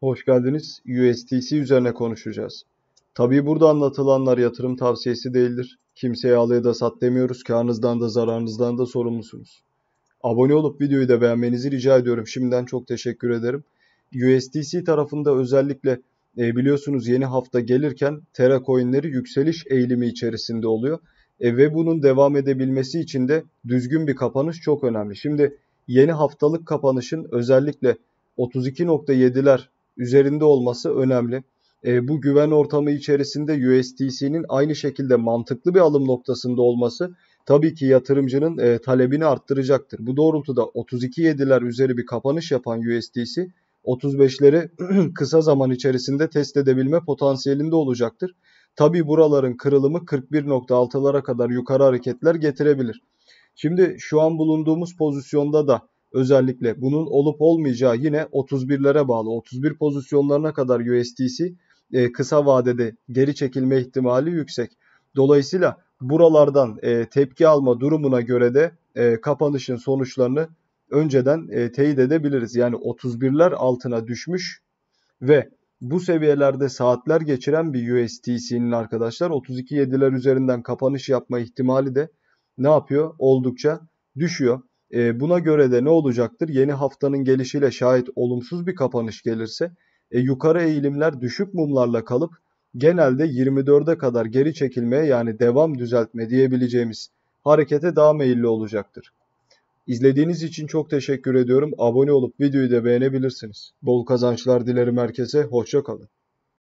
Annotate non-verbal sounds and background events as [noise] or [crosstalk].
Hoş geldiniz. USTC üzerine konuşacağız. Tabii burada anlatılanlar yatırım tavsiyesi değildir. Kimseye al ya da sat demiyoruz. Karnınızdan da zararınızdan da sorumlusunuz. Abone olup videoyu da beğenmenizi rica ediyorum. Şimdiden çok teşekkür ederim. USDC tarafında özellikle e, biliyorsunuz yeni hafta gelirken Terra coinleri yükseliş eğilimi içerisinde oluyor. E, ve bunun devam edebilmesi için de düzgün bir kapanış çok önemli. Şimdi yeni haftalık kapanışın özellikle 32.7'ler üzerinde olması önemli. E, bu güven ortamı içerisinde USDC'nin aynı şekilde mantıklı bir alım noktasında olması tabii ki yatırımcının e, talebini arttıracaktır. Bu doğrultuda 32.7'ler üzeri bir kapanış yapan USDC 35'leri [clears throat] kısa zaman içerisinde test edebilme potansiyelinde olacaktır. Tabi buraların kırılımı 41.6'lara kadar yukarı hareketler getirebilir. Şimdi şu an bulunduğumuz pozisyonda da Özellikle bunun olup olmayacağı yine 31'lere bağlı. 31 pozisyonlarına kadar USDC e, kısa vadede geri çekilme ihtimali yüksek. Dolayısıyla buralardan e, tepki alma durumuna göre de e, kapanışın sonuçlarını önceden teyit edebiliriz. Yani 31'ler altına düşmüş ve bu seviyelerde saatler geçiren bir USTC'nin arkadaşlar 32.7'ler üzerinden kapanış yapma ihtimali de ne yapıyor? Oldukça düşüyor. E, buna göre de ne olacaktır? Yeni haftanın gelişiyle şayet olumsuz bir kapanış gelirse e, yukarı eğilimler düşük mumlarla kalıp genelde 24'e kadar geri çekilmeye yani devam düzeltme diyebileceğimiz harekete daha meyilli olacaktır. İzlediğiniz için çok teşekkür ediyorum. Abone olup videoyu da beğenebilirsiniz. Bol kazançlar dilerim herkese. Hoşçakalın.